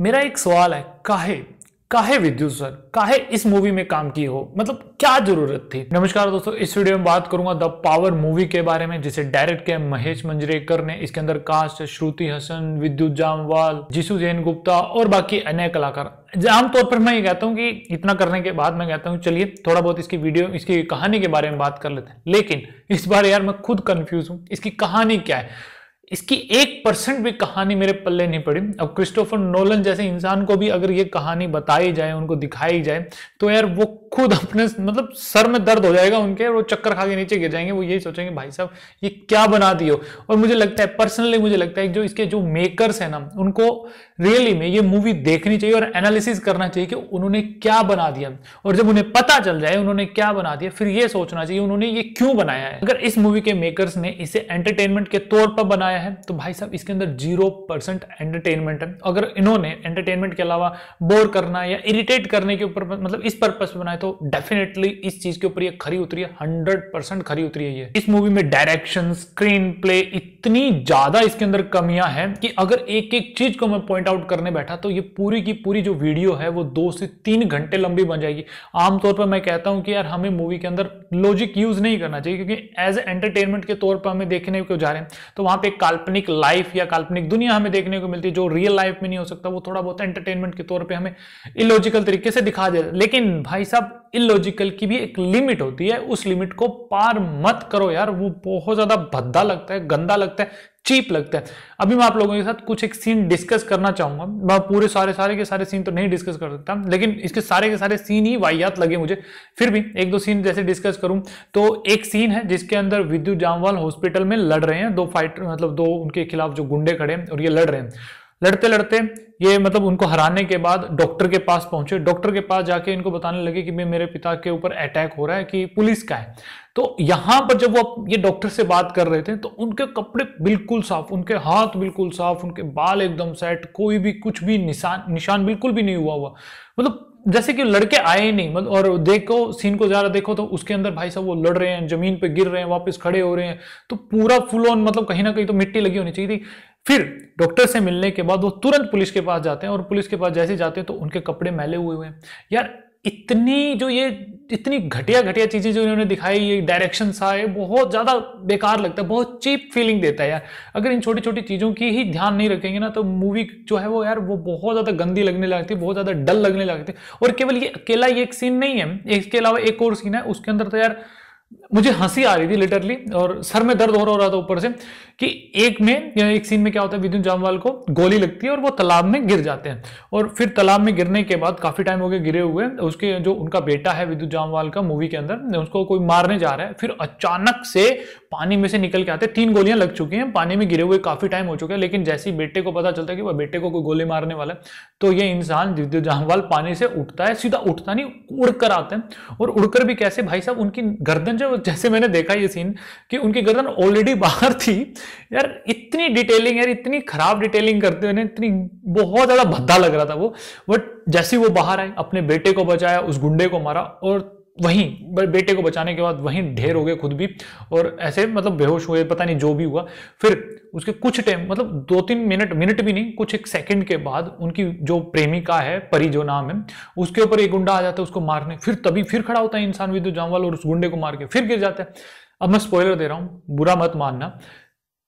मेरा एक सवाल है काहे काहे विद्युत सर काहे इस मूवी में काम की हो मतलब क्या जरूरत थी नमस्कार दोस्तों इस वीडियो में बात करूंगा द पावर मूवी के बारे में जिसे डायरेक्ट किया महेश मंजरेकर ने इसके अंदर कास्ट श्रुति हसन विद्युत जामवाल जिसु जैन गुप्ता और बाकी अन्य कलाकार आमतौर पर मैं ये कहता हूँ कि इतना करने के बाद मैं कहता हूँ चलिए थोड़ा बहुत इसकी वीडियो इसकी कहानी के बारे में बात कर लेते हैं लेकिन इस बार यार मैं खुद कंफ्यूज हूँ इसकी कहानी क्या है इसकी एक परसेंट भी कहानी मेरे पल्ले नहीं पड़ी अब क्रिस्टोफर नोलन जैसे इंसान को भी अगर ये कहानी बताई जाए उनको दिखाई जाए तो यार वो खुद अपने मतलब सर में दर्द हो जाएगा उनके वो चक्कर खा के नीचे गिर जाएंगे वो यही सोचेंगे भाई साहब ये क्या बना दियो और मुझे लगता है पर्सनली मुझे लगता है जो इसके जो मेकर्स है ना उनको रियली में ये मूवी देखनी चाहिए और एनालिसिस करना चाहिए कि उन्होंने क्या बना दिया और जब उन्हें पता चल जाए उन्होंने क्या बना दिया फिर ये सोचना चाहिए उन्होंने ये क्यों बनाया है अगर इस मूवी के मेकर्स ने इसे एंटरटेनमेंट के तौर पर बनाया आया है तो भाई साहब इसके अंदर जीरो परसेंट एंटरटेनमेंट है अगर इन्होंने एंटरटेनमेंट के अलावा बोर करना या इरिटेट करने के ऊपर मतलब इस पर्पज बनाए तो डेफिनेटली इस चीज के ऊपर ये खरी उतरी है हंड्रेड परसेंट खरी उतरी है ये इस मूवी में डायरेक्शन स्क्रीन प्ले इतनी ज्यादा इसके अंदर कमियां हैं कि अगर एक एक चीज को मैं पॉइंट आउट करने बैठा तो ये पूरी की पूरी जो वीडियो है वो दो से तीन घंटे लंबी बन जाएगी आमतौर पर मैं कहता हूं कि यार हमें मूवी के अंदर लॉजिक यूज नहीं करना चाहिए क्योंकि एज एंटरटेनमेंट के तौर पर हमें देखने को जा रहे हैं तो वहां पे एक काल्पनिक लाइफ या काल्पनिक दुनिया हमें देखने को मिलती है जो रियल लाइफ में नहीं हो सकता वो थोड़ा बहुत एंटरटेनमेंट के तौर पे हमें इलॉजिकल तरीके से दिखा दे लेकिन भाई साहब इलॉजिकल की भी एक लिमिट होती है उस लिमिट को पार मत करो यार वो बहुत ज्यादा भद्दा लगता है गंदा लगता है चीप लगता है अभी मैं आप लोगों के साथ कुछ एक सीन डिस्कस करना चाहूंगा मैं पूरे सारे सारे के सारे सीन तो नहीं डिस्कस कर सकता लेकिन इसके सारे के सारे सीन ही वाहियात लगे मुझे फिर भी एक दो सीन जैसे डिस्कस करूं तो एक सीन है जिसके अंदर विद्युत जामवाल हॉस्पिटल में लड़ रहे हैं दो फाइटर मतलब दो उनके खिलाफ जो गुंडे खड़े हैं और ये लड़ रहे हैं लड़ते लड़ते ये मतलब उनको हराने के बाद डॉक्टर के पास पहुंचे डॉक्टर के पास जाके इनको बताने लगे कि मैं मेरे पिता के ऊपर अटैक हो रहा है कि पुलिस का है तो यहां पर जब वो ये डॉक्टर से बात कर रहे थे तो उनके कपड़े बिल्कुल साफ उनके हाथ बिल्कुल साफ उनके बाल एकदम सेट कोई भी कुछ भी निशान निशान बिल्कुल भी नहीं हुआ हुआ मतलब जैसे कि लड़के आए ही नहीं मतलब और देखो सीन को ज्यादा देखो तो उसके अंदर भाई साहब वो लड़ रहे हैं जमीन पे गिर रहे हैं वापस खड़े हो रहे हैं तो पूरा फुल ऑन मतलब कहीं ना कहीं तो मिट्टी लगी होनी चाहिए थी फिर डॉक्टर से मिलने के बाद वो तुरंत पुलिस के पास जाते हैं और पुलिस के पास जैसे जाते हैं तो उनके कपड़े मैले हुए हुए हैं यार इतनी जो ये इतनी घटिया घटिया चीज़ें जो इन्होंने दिखाई ये डायरेक्शन सा है बहुत ज़्यादा बेकार लगता है बहुत चीप फीलिंग देता है यार अगर इन छोटी छोटी चीज़ों की ही ध्यान नहीं रखेंगे ना तो मूवी जो है वो यार वो बहुत ज़्यादा गंदी लगने लगती है बहुत ज़्यादा डल लगने लगती है और केवल ये अकेला ये एक सीन नहीं है इसके अलावा एक और सीन है उसके अंदर तो यार मुझे हंसी आ रही थी लिटरली और सर में दर्द हो रहा था ऊपर से कि एक में या एक सीन में क्या होता है विद्युत जामवाल को गोली लगती है और वो तालाब में गिर जाते हैं और फिर तालाब में गिरने के बाद काफ़ी टाइम हो गया गिरे हुए उसके जो उनका बेटा है विद्युत जामवाल का मूवी के अंदर उसको कोई मारने जा रहा है फिर अचानक से पानी में से निकल के आते हैं तीन गोलियां लग चुकी हैं पानी में गिरे हुए काफ़ी टाइम हो चुका है लेकिन जैसे ही बेटे को पता चलता है कि वह बेटे को कोई गोली मारने वाला है तो ये इंसान विद्युत जामवाल पानी से उठता है सीधा उठता नहीं उड़कर आते हैं और उड़कर भी कैसे भाई साहब उनकी गर्दन जो जैसे मैंने देखा ये सीन कि उनकी गर्दन ऑलरेडी बाहर थी यार इतनी डिटेलिंग यार इतनी खराब डिटेलिंग करते हुए इतनी बहुत ज़्यादा भद्दा लग रहा था वो बट जैसे ही वो बाहर आए अपने बेटे को बचाया उस गुंडे को मारा और वहीं बेटे को बचाने के बाद वहीं ढेर हो गए खुद भी और ऐसे मतलब बेहोश हुए पता नहीं जो भी हुआ फिर उसके कुछ टाइम मतलब दो तीन मिनट मिनट भी नहीं कुछ एक सेकंड के बाद उनकी जो प्रेमिका है परी जो नाम है उसके ऊपर एक गुंडा आ जाता है उसको मारने फिर तभी फिर खड़ा होता है इंसान विद्यु जामवाल और उस गुंडे को मार के फिर गिर जाता है अब मैं स्पॉयलर दे रहा हूँ बुरा मत मानना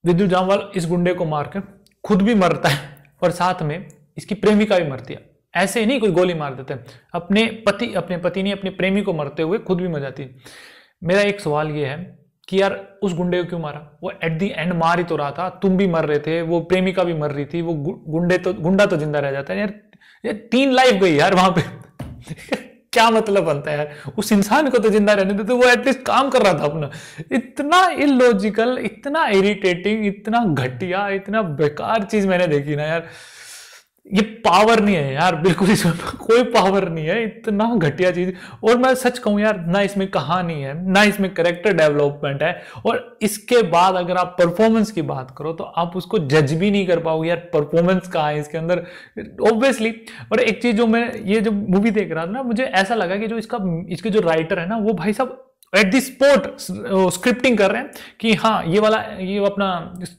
विद्यु जामवाल इस गुंडे को मार खुद भी मरता है और साथ में इसकी प्रेमिका भी मरती है ऐसे ही नहीं कोई गोली मार देते अपने पति अपने पति ने अपने प्रेमी को मरते हुए खुद भी मर जाती मेरा एक सवाल ये है कि यार उस गुंडे को क्यों मारा वो एट दी एंड मार ही तो रहा था तुम भी मर रहे थे वो प्रेमिका भी मर रही थी वो गुंडे तो गुंडा तो जिंदा रह जाता है यार ये तीन लाइफ गई यार वहां पे क्या मतलब बनता है यार उस इंसान को तो जिंदा रहने देते तो वो एटलीस्ट काम कर रहा था अपना इतना इलॉजिकल इतना इरिटेटिंग इतना घटिया इतना बेकार चीज मैंने देखी ना यार ये पावर नहीं है यार बिल्कुल इसमें कोई पावर नहीं है इतना घटिया चीज और मैं सच कहूँ यार ना इसमें कहानी है ना इसमें करेक्टर डेवलपमेंट है और इसके बाद अगर आप परफॉर्मेंस की बात करो तो आप उसको जज भी नहीं कर पाओगे यार परफॉर्मेंस कहाँ है इसके अंदर ऑब्वियसली और एक चीज जो मैं ये जो मूवी देख रहा था ना मुझे ऐसा लगा कि जो इसका इसके जो राइटर है ना वो भाई साहब एट दिस पोर्ट स्क्रिप्टिंग कर रहे हैं कि हाँ ये वाला ये अपना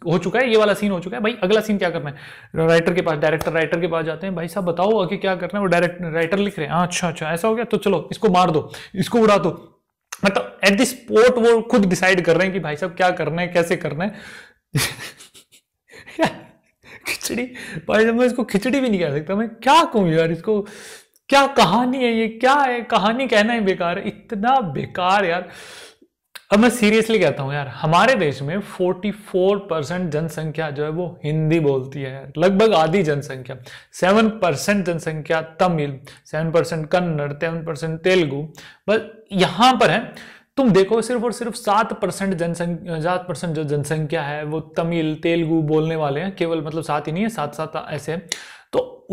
हो चुका है ये वाला सीन हो चुका है भाई अगला सीन क्या करना है राइटर के पास डायरेक्टर राइटर के पास जाते हैं भाई साहब बताओ आगे क्या करना है वो डायरेक्ट राइटर लिख रहे हैं अच्छा अच्छा ऐसा हो गया तो चलो इसको मार दो इसको उड़ा दो मतलब एट दिस पोर्ट वो खुद डिसाइड कर रहे हैं कि भाई साहब क्या करना है कैसे करना है खिचड़ी भाई साहब मैं इसको खिचड़ी भी नहीं कह सकता मैं क्या कहूँ यार इसको क्या कहानी है ये क्या है कहानी कहना ही बेकार है इतना बेकार यार अब मैं सीरियसली कहता हूँ यार हमारे देश में 44 परसेंट जनसंख्या जो है वो हिंदी बोलती है यार लगभग आधी जनसंख्या 7 परसेंट जनसंख्या Tamil 7 percent Kannada seven percent Telugu बस यहाँ पर है तुम देखो सिर्फ और सिर्फ सात परसेंट जनसंख्या सात परसेंट जो जनसंख्या है वो तमिल तेलुगु बोलने वाले हैं केवल मतलब सात ही नहीं है सात सात ऐसे है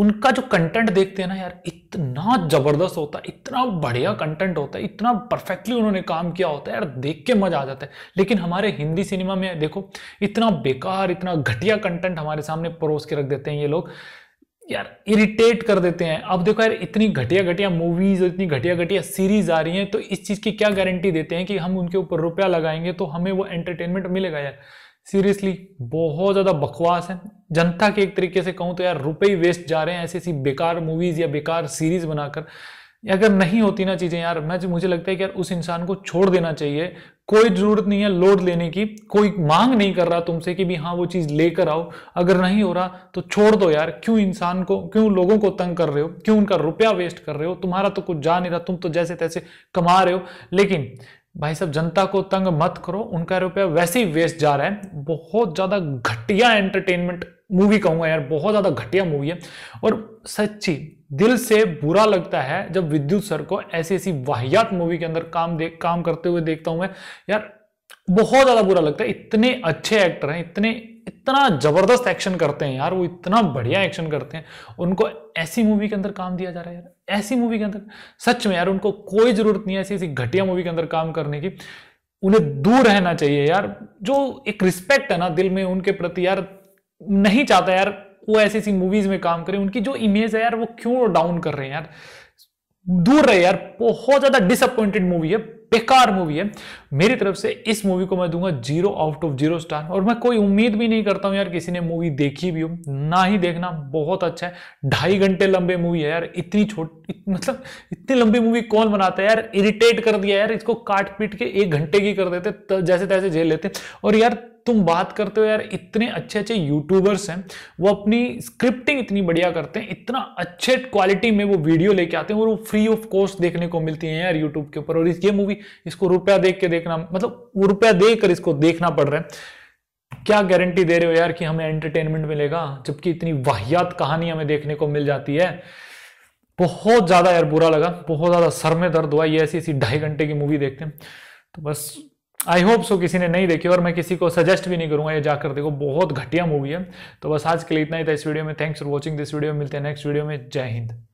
उनका जो कंटेंट देखते हैं ना यार इतना ज़बरदस्त होता है इतना बढ़िया कंटेंट होता है इतना परफेक्टली उन्होंने काम किया होता है यार देख के मज़ा आ जाता है लेकिन हमारे हिंदी सिनेमा में देखो इतना बेकार इतना घटिया कंटेंट हमारे सामने परोस के रख देते हैं ये लोग यार इरिटेट कर देते हैं अब देखो यार इतनी घटिया घटिया मूवीज इतनी घटिया घटिया सीरीज आ रही हैं तो इस चीज़ की क्या गारंटी देते हैं कि हम उनके ऊपर रुपया लगाएंगे तो हमें वो एंटरटेनमेंट मिलेगा यार सीरियसली बहुत ज़्यादा बकवास है जनता के एक तरीके से कहूँ तो यार रुपए ही वेस्ट जा रहे हैं ऐसी ऐसी बेकार मूवीज़ या बेकार सीरीज़ बनाकर अगर नहीं होती ना चीज़ें यार मैं मुझे लगता है कि यार उस इंसान को छोड़ देना चाहिए कोई ज़रूरत नहीं है लोड लेने की कोई मांग नहीं कर रहा तुमसे कि भी हाँ वो चीज़ लेकर आओ अगर नहीं हो रहा तो छोड़ दो यार क्यों इंसान को क्यों लोगों को तंग कर रहे हो क्यों उनका रुपया वेस्ट कर रहे हो तुम्हारा तो कुछ जा नहीं रहा तुम तो जैसे तैसे कमा रहे हो लेकिन भाई साहब जनता को तंग मत करो उनका रुपया वैसे ही वेस्ट जा रहा है बहुत ज़्यादा घटिया एंटरटेनमेंट मूवी कहूंगा यार बहुत ज़्यादा घटिया मूवी है और सच्ची दिल से बुरा लगता है जब विद्युत सर को ऐसी ऐसी वाहियात मूवी के अंदर काम देख काम करते हुए देखता हूं मैं यार बहुत ज़्यादा बुरा लगता है इतने अच्छे एक्टर हैं इतने इतना जबरदस्त एक्शन करते हैं यार वो इतना बढ़िया एक्शन करते हैं उनको ऐसी मूवी के अंदर काम दिया जा रहा है यार ऐसी मूवी के अंदर सच में यार उनको कोई जरूरत नहीं है ऐसी ऐसी घटिया मूवी के अंदर काम करने की उन्हें दूर रहना चाहिए यार जो एक रिस्पेक्ट है ना दिल में उनके प्रति यार नहीं चाहता यार वो ऐसी ऐसी मूवीज में काम करें उनकी जो इमेज है यार वो क्यों डाउन कर रहे हैं यार दूर रहे यार बहुत ज्यादा डिसअपॉइंटेड मूवी है बेकार मूवी है मेरी तरफ से इस मूवी को मैं दूंगा zero out of zero star और मैं कोई उम्मीद भी नहीं करता हूं यार किसी ने मूवी देखी भी हो ना ही देखना बहुत अच्छा है ढाई घंटे लंबे मूवी है यार इतनी छोटी मतलब इतनी लंबी मूवी कौन बनाता है यार इरिटेट कर दिया यार इसको काट पीट के एक घंटे की कर देते जैसे तैसे झेल लेते और यार तुम बात करते हो यार इतने अच्छे अच्छे यूट्यूबर्स हैं वो अपनी स्क्रिप्टिंग इतनी बढ़िया करते हैं इतना अच्छे क्वालिटी में वो वीडियो लेके आते हैं और वो फ्री ऑफ कॉस्ट देखने को मिलती है यार यूट्यूब के ऊपर और ये मूवी भी इसको रुपया देख के देखना मतलब वो रुपया देकर इसको देखना पड़ रहा है क्या गारंटी दे रहे हो यार कि हमें एंटरटेनमेंट मिलेगा जबकि इतनी वाहियात कहानी हमें देखने को मिल जाती है बहुत ज़्यादा यार बुरा लगा बहुत ज़्यादा सर में दर्द हुआ ये ऐसी ऐसी ढाई घंटे की मूवी देखते हैं तो बस आई होप सो किसी ने नहीं देखी और मैं किसी को सजेस्ट भी नहीं करूंगा ये जाकर देखो बहुत घटिया मूवी है तो बस आज के लिए इतना ही था इस वीडियो में thanks for watching this video मिलते हैं नेक्स्ट वीडियो में जय हिंद